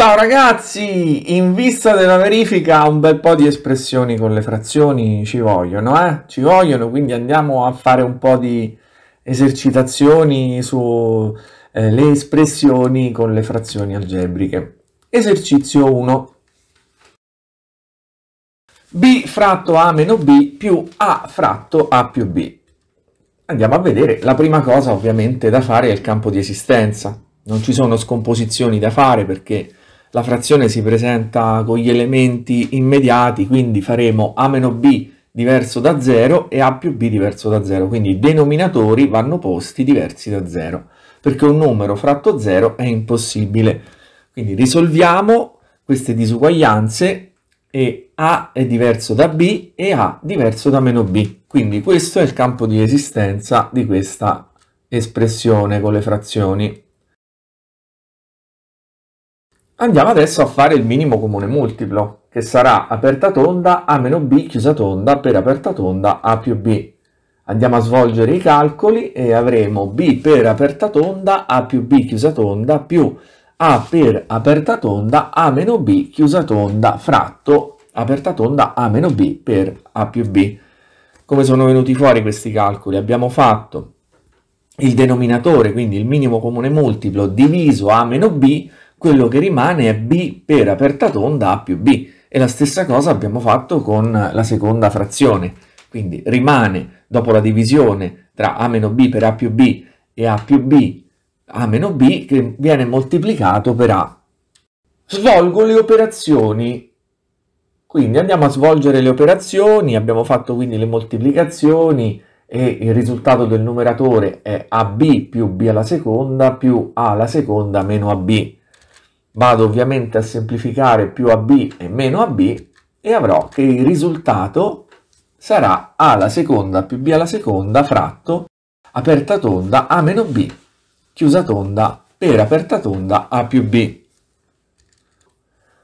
Ciao ragazzi, in vista della verifica un bel po' di espressioni con le frazioni ci vogliono, eh? Ci vogliono, quindi andiamo a fare un po' di esercitazioni sulle eh, espressioni con le frazioni algebriche. Esercizio 1. B fratto A meno B più A fratto A più B. Andiamo a vedere, la prima cosa ovviamente da fare è il campo di esistenza. Non ci sono scomposizioni da fare perché la frazione si presenta con gli elementi immediati, quindi faremo a meno b diverso da 0 e a più b diverso da 0, quindi i denominatori vanno posti diversi da 0, perché un numero fratto 0 è impossibile. Quindi risolviamo queste disuguaglianze e a è diverso da b e a diverso da meno b. Quindi questo è il campo di esistenza di questa espressione con le frazioni. Andiamo adesso a fare il minimo comune multiplo, che sarà aperta tonda A meno B chiusa tonda per aperta tonda A più B. Andiamo a svolgere i calcoli e avremo B per aperta tonda A più B chiusa tonda più A per aperta tonda A meno B chiusa tonda fratto aperta tonda A meno B per A più B. Come sono venuti fuori questi calcoli? Abbiamo fatto il denominatore, quindi il minimo comune multiplo, diviso A meno B, quello che rimane è b per aperta tonda a più b e la stessa cosa abbiamo fatto con la seconda frazione. Quindi rimane dopo la divisione tra a meno b per a più b e a più b a meno b che viene moltiplicato per a. Svolgo le operazioni quindi andiamo a svolgere le operazioni, abbiamo fatto quindi le moltiplicazioni e il risultato del numeratore è AB più B alla seconda più A alla seconda meno AB vado ovviamente a semplificare più a b e meno a b e avrò che il risultato sarà A alla seconda più B alla seconda fratto aperta tonda A meno B chiusa tonda per aperta tonda A più B.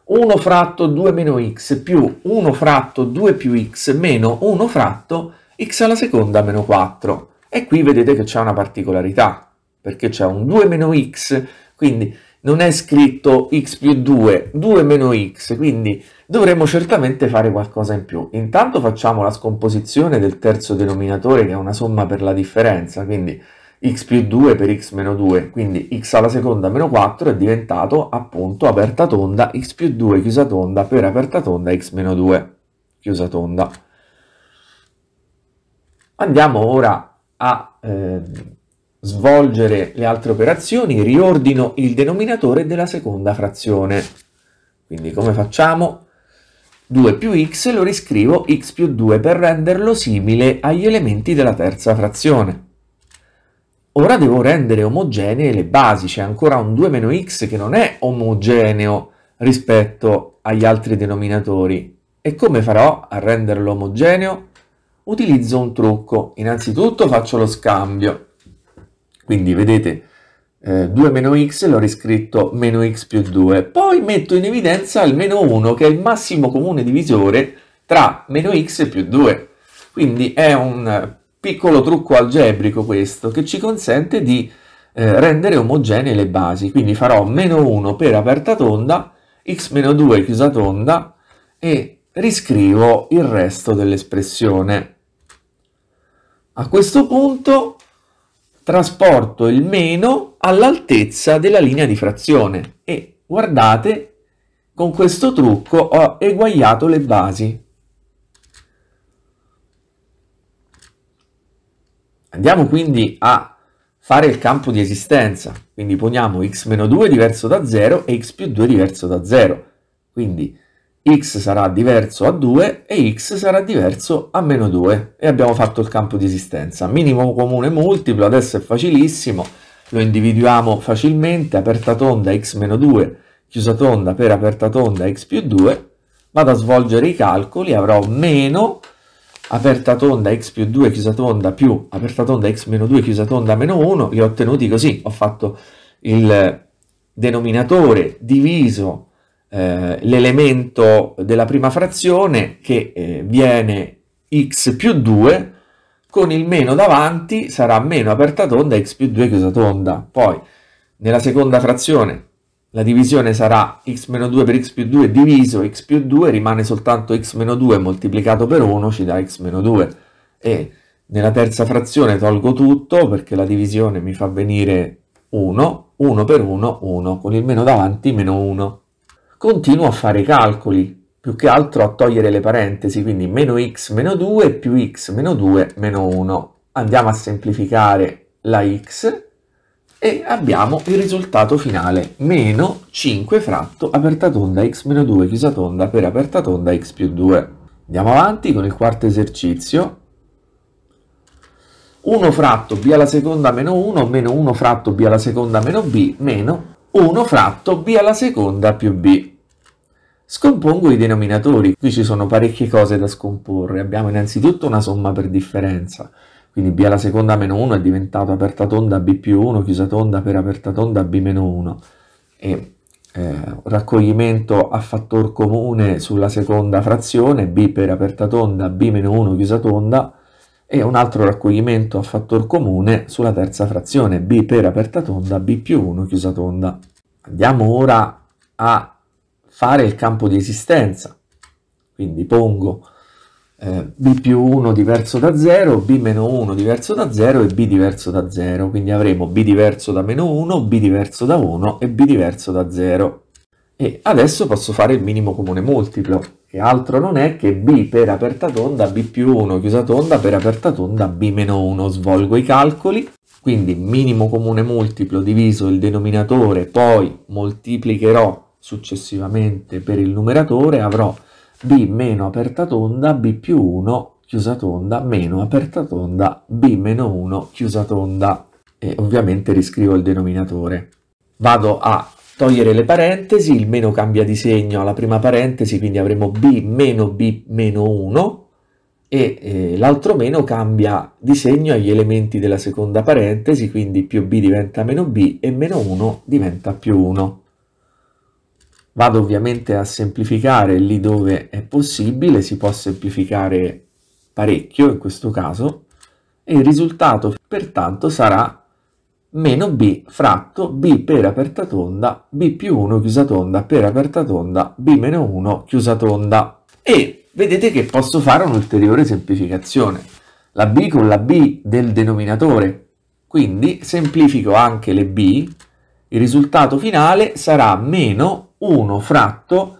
1 fratto 2 meno x più 1 fratto 2 più x meno 1 fratto x alla seconda meno 4. E qui vedete che c'è una particolarità, perché c'è un 2 meno x, quindi non è scritto x più 2, 2 meno x, quindi dovremmo certamente fare qualcosa in più. Intanto facciamo la scomposizione del terzo denominatore che è una somma per la differenza, quindi x più 2 per x meno 2, quindi x alla seconda meno 4 è diventato appunto aperta tonda x più 2 chiusa tonda per aperta tonda x meno 2 chiusa tonda. Andiamo ora a... Eh, svolgere le altre operazioni, riordino il denominatore della seconda frazione. Quindi come facciamo? 2 più x lo riscrivo x più 2 per renderlo simile agli elementi della terza frazione. Ora devo rendere omogenee le basi, c'è ancora un 2 meno x che non è omogeneo rispetto agli altri denominatori. E come farò a renderlo omogeneo? Utilizzo un trucco. Innanzitutto faccio lo scambio quindi vedete, eh, 2 meno x l'ho riscritto meno x più 2. Poi metto in evidenza il meno 1 che è il massimo comune divisore tra meno x più 2. Quindi è un piccolo trucco algebrico questo che ci consente di eh, rendere omogenee le basi. Quindi farò meno 1 per aperta tonda, x meno 2 chiusa tonda e riscrivo il resto dell'espressione. A questo punto trasporto il meno all'altezza della linea di frazione e guardate con questo trucco ho eguagliato le basi. Andiamo quindi a fare il campo di esistenza, quindi poniamo x-2 diverso da 0 e x più 2 diverso da 0. Quindi x sarà diverso a 2 e x sarà diverso a meno 2 e abbiamo fatto il campo di esistenza. Minimo comune multiplo, adesso è facilissimo, lo individuiamo facilmente, aperta tonda x meno 2, chiusa tonda per aperta tonda x più 2, vado a svolgere i calcoli, avrò meno aperta tonda x più 2 chiusa tonda più aperta tonda x meno 2 chiusa tonda meno 1, li ho ottenuti così, ho fatto il denominatore diviso eh, l'elemento della prima frazione che eh, viene x più 2 con il meno davanti sarà meno aperta tonda x più 2 chiusa tonda. Poi nella seconda frazione la divisione sarà x meno 2 per x più 2 diviso x più 2 rimane soltanto x meno 2 moltiplicato per 1 ci dà x meno 2 e nella terza frazione tolgo tutto perché la divisione mi fa venire 1, 1 per 1, 1, con il meno davanti meno 1 continuo a fare i calcoli, più che altro a togliere le parentesi, quindi meno x meno 2 più x meno 2 meno 1. Andiamo a semplificare la x e abbiamo il risultato finale, meno 5 fratto aperta tonda x meno 2 chiusa tonda per aperta tonda x più 2. Andiamo avanti con il quarto esercizio. 1 fratto b alla seconda meno 1 meno 1 fratto b alla seconda meno b meno 1 fratto b alla seconda più b. Scompongo i denominatori, qui ci sono parecchie cose da scomporre, abbiamo innanzitutto una somma per differenza, quindi b alla seconda meno 1 è diventato aperta tonda b più 1, chiusa tonda per aperta tonda b meno 1 e eh, raccoglimento a fattor comune sulla seconda frazione b per aperta tonda b meno 1 chiusa tonda e un altro raccoglimento a fattor comune sulla terza frazione b per aperta tonda b più 1 chiusa tonda. Andiamo ora a fare il campo di esistenza. Quindi pongo eh, b più 1 diverso da 0, b meno 1 diverso da 0 e b diverso da 0. Quindi avremo b diverso da meno 1, b diverso da 1 e b diverso da 0. E adesso posso fare il minimo comune multiplo, che altro non è che b per aperta tonda, b più 1 chiusa tonda per aperta tonda, b meno 1. Svolgo i calcoli, quindi minimo comune multiplo diviso il denominatore, poi moltiplicherò Successivamente per il numeratore avrò b meno aperta tonda, b più 1 chiusa tonda, meno aperta tonda, b meno 1 chiusa tonda. E ovviamente riscrivo il denominatore. Vado a togliere le parentesi, il meno cambia di segno alla prima parentesi, quindi avremo b meno b meno 1 e eh, l'altro meno cambia di segno agli elementi della seconda parentesi, quindi più b diventa meno b e meno 1 diventa più 1. Vado ovviamente a semplificare lì dove è possibile, si può semplificare parecchio in questo caso, e il risultato pertanto sarà meno b fratto b per aperta tonda, b più 1 chiusa tonda per aperta tonda, b meno 1 chiusa tonda. E vedete che posso fare un'ulteriore semplificazione, la b con la b del denominatore, quindi semplifico anche le b, il risultato finale sarà meno 1 fratto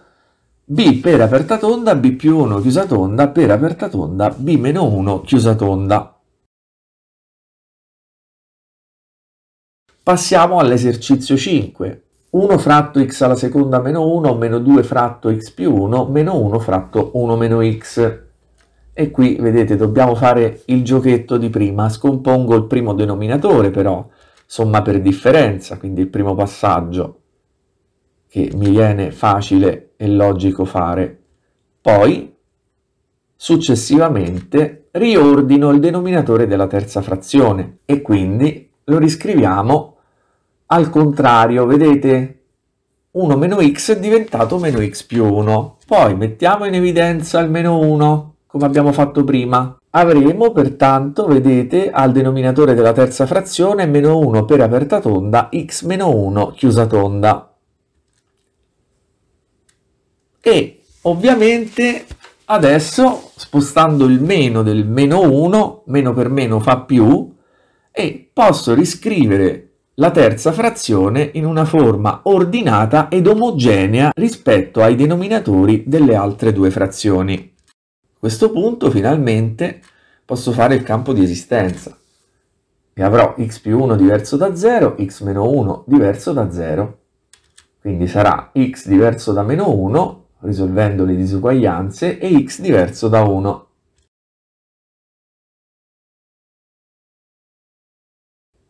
b per aperta tonda, b più 1 chiusa tonda, per aperta tonda, b meno 1 chiusa tonda. Passiamo all'esercizio 5. 1 fratto x alla seconda meno 1, meno 2 fratto x più 1, meno 1 fratto 1 meno x. E qui, vedete, dobbiamo fare il giochetto di prima. Scompongo il primo denominatore, però, somma per differenza, quindi il primo passaggio che mi viene facile e logico fare. Poi, successivamente, riordino il denominatore della terza frazione e quindi lo riscriviamo al contrario, vedete? 1 meno x è diventato meno x più 1. Poi mettiamo in evidenza il meno 1, come abbiamo fatto prima. Avremo pertanto, vedete, al denominatore della terza frazione meno 1 per aperta tonda, x meno 1 chiusa tonda e ovviamente adesso spostando il meno del meno 1, meno per meno fa più, e posso riscrivere la terza frazione in una forma ordinata ed omogenea rispetto ai denominatori delle altre due frazioni. A questo punto finalmente posso fare il campo di esistenza e avrò x più 1 diverso da 0, x meno 1 diverso da 0, quindi sarà x diverso da meno 1 risolvendo le disuguaglianze, e x diverso da 1.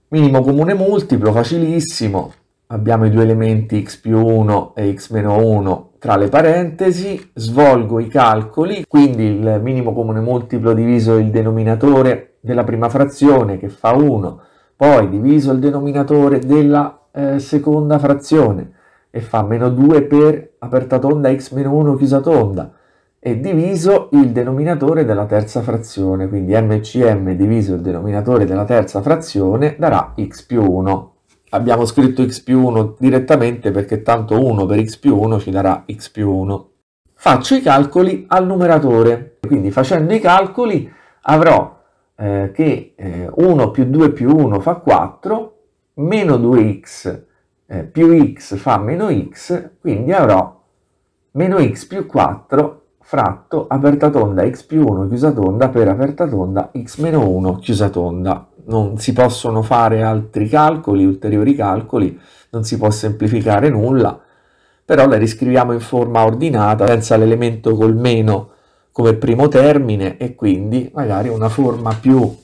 Minimo comune multiplo, facilissimo. Abbiamo i due elementi x più 1 e x meno 1 tra le parentesi, svolgo i calcoli, quindi il minimo comune multiplo diviso il denominatore della prima frazione che fa 1, poi diviso il denominatore della eh, seconda frazione e fa meno 2 per aperta tonda x meno 1 chiusa tonda e diviso il denominatore della terza frazione, quindi MCM diviso il denominatore della terza frazione darà x più 1. Abbiamo scritto x più 1 direttamente perché tanto 1 per x più 1 ci darà x più 1. Faccio i calcoli al numeratore, quindi facendo i calcoli avrò eh, che eh, 1 più 2 più 1 fa 4, meno 2x eh, più x fa meno x, quindi avrò meno x più 4 fratto aperta tonda x più 1 chiusa tonda per aperta tonda x meno 1 chiusa tonda. Non si possono fare altri calcoli, ulteriori calcoli, non si può semplificare nulla, però la riscriviamo in forma ordinata senza l'elemento col meno come primo termine e quindi magari una forma più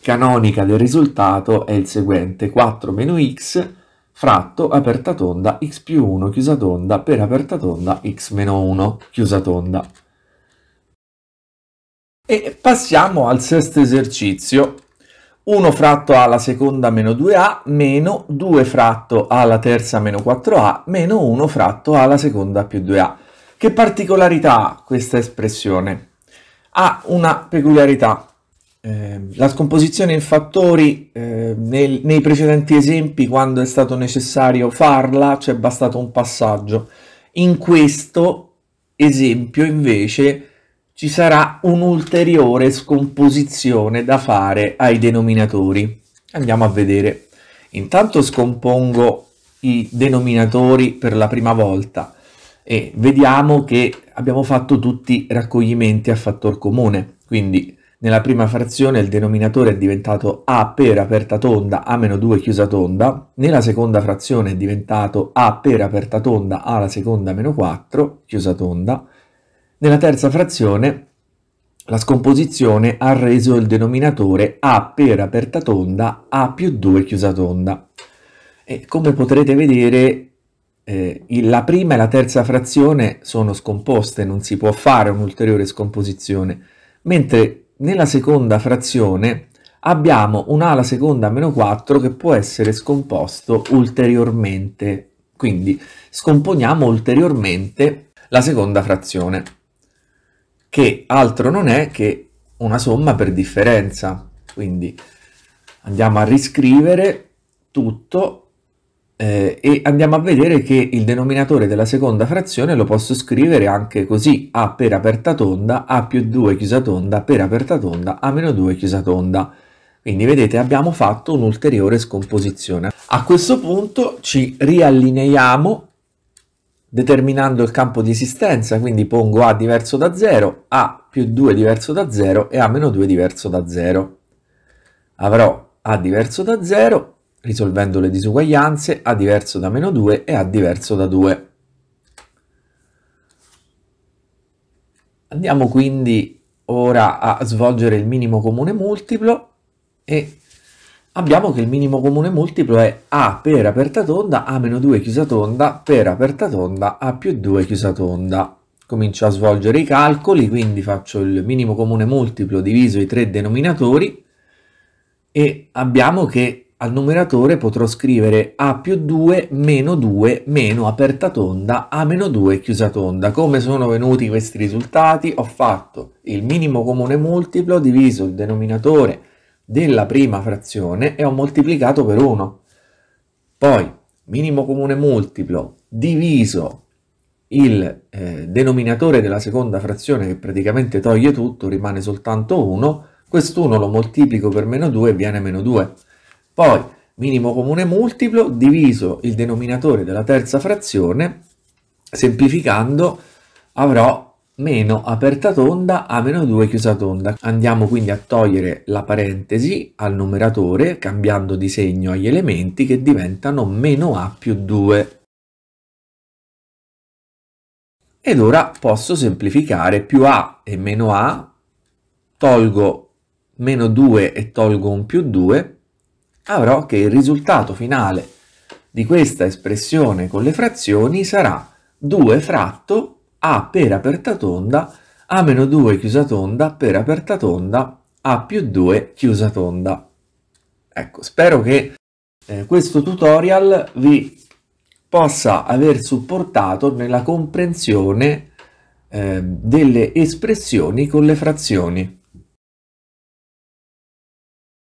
canonica del risultato è il seguente 4 meno x fratto aperta tonda x più 1 chiusa tonda per aperta tonda x meno 1 chiusa tonda. E passiamo al sesto esercizio. 1 fratto a alla seconda meno 2a meno 2 fratto a alla terza meno 4a meno 1 fratto a alla seconda più 2a. Che particolarità ha questa espressione? Ha una peculiarità. Ehm, la scomposizione in fattori, eh, nel, nei precedenti esempi, quando è stato necessario farla, c'è bastato un passaggio. In questo esempio, invece, ci sarà un'ulteriore scomposizione da fare ai denominatori. Andiamo a vedere. Intanto scompongo i denominatori per la prima volta e vediamo che abbiamo fatto tutti raccoglimenti a fattor comune. Quindi nella prima frazione il denominatore è diventato A per aperta tonda A 2 chiusa tonda, nella seconda frazione è diventato A per aperta tonda A alla seconda meno 4 chiusa tonda, nella terza frazione la scomposizione ha reso il denominatore A per aperta tonda A più 2 chiusa tonda. E come potrete vedere eh, la prima e la terza frazione sono scomposte, non si può fare un'ulteriore scomposizione, mentre nella seconda frazione abbiamo un a seconda meno 4 che può essere scomposto ulteriormente. Quindi scomponiamo ulteriormente la seconda frazione, che altro non è che una somma per differenza. Quindi andiamo a riscrivere tutto eh, e andiamo a vedere che il denominatore della seconda frazione lo posso scrivere anche così a per aperta tonda a più 2 chiusa tonda per aperta tonda a meno 2 chiusa tonda quindi vedete abbiamo fatto un'ulteriore scomposizione a questo punto ci riallineiamo determinando il campo di esistenza quindi pongo a diverso da 0 a più 2 diverso da 0 e a meno 2 diverso da 0 avrò a diverso da 0 risolvendo le disuguaglianze a diverso da meno 2 e a diverso da 2. Andiamo quindi ora a svolgere il minimo comune multiplo e abbiamo che il minimo comune multiplo è a per aperta tonda, a meno 2 chiusa tonda, per aperta tonda, a più 2 chiusa tonda. Comincio a svolgere i calcoli, quindi faccio il minimo comune multiplo diviso i tre denominatori e abbiamo che al numeratore potrò scrivere a più 2 meno 2 meno aperta tonda a meno 2 chiusa tonda. Come sono venuti questi risultati? Ho fatto il minimo comune multiplo diviso il denominatore della prima frazione e ho moltiplicato per 1. Poi minimo comune multiplo diviso il eh, denominatore della seconda frazione che praticamente toglie tutto, rimane soltanto 1, quest'uno lo moltiplico per meno 2 e viene meno 2. Poi minimo comune multiplo diviso il denominatore della terza frazione, semplificando avrò meno aperta tonda a meno 2 chiusa tonda. Andiamo quindi a togliere la parentesi al numeratore cambiando di segno agli elementi che diventano meno a più 2. Ed ora posso semplificare più a e meno a, tolgo meno 2 e tolgo un più 2, avrò che il risultato finale di questa espressione con le frazioni sarà 2 fratto a per aperta tonda a meno 2 chiusa tonda per aperta tonda a più 2 chiusa tonda. Ecco, spero che eh, questo tutorial vi possa aver supportato nella comprensione eh, delle espressioni con le frazioni.